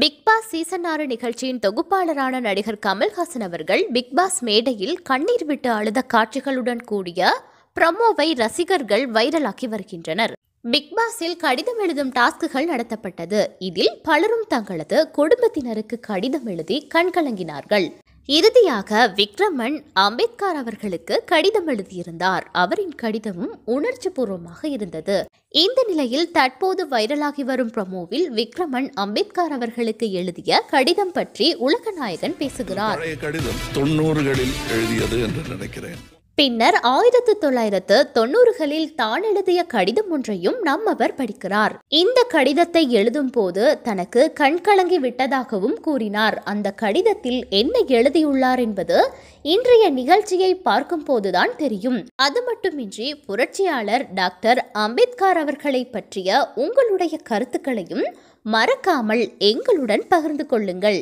Bigg Boss season ஆறு நிகழ்ச்சியின் தொகுப்பாளரான நடிகர் கமல்ஹாசன் அவர்கள் பிக்பாஸ் மேடையில் கண்ணீர் விட்டு அழுத காட்சிகளுடன் கூடிய பிரமோவை ரசிகர்கள் வைரலாக்கி வருகின்றனர் பிக்பாஸில் கடிதம் எழுதும் டாஸ்குகள் நடத்தப்பட்டது இதில் பலரும் தங்களது குடும்பத்தினருக்கு கடிதம் எழுதி கண்கலங்கினார்கள் இறுதியாக விக்ரமன் அம்பேத்கர் அவர்களுக்கு கடிதம் எழுதியிருந்தார் அவரின் கடிதமும் உணர்ச்சி பூர்வமாக இருந்தது இந்த நிலையில் தற்போது வைரலாகி வரும் ப்ரமோவில் விக்ரமன் அம்பேத்கர் அவர்களுக்கு எழுதிய கடிதம் பற்றி உலகநாயகன் பேசுகிறார் கடிதம் தொண்ணூறுகளில் எழுதியது என்று நினைக்கிறேன் பின்னர் ஆயிரத்து தொள்ளாயிரத்து தொன்னூறுகளில் தான் எழுதிய கடிதம் ஒன்றையும் நம் அவர் படிக்கிறார் இந்த கடிதத்தை எழுதும் போது தனக்கு கண்கலங்கி விட்டதாகவும் கூறினார் அந்த கடிதத்தில் என்ன எழுதியுள்ளார் என்பது இன்றைய நிகழ்ச்சியை பார்க்கும் போதுதான் தெரியும் அது மட்டுமின்றி புரட்சியாளர் டாக்டர் அம்பேத்கர் அவர்களை பற்றிய உங்களுடைய கருத்துக்களையும் மறக்காமல் எங்களுடன் பகிர்ந்து கொள்ளுங்கள்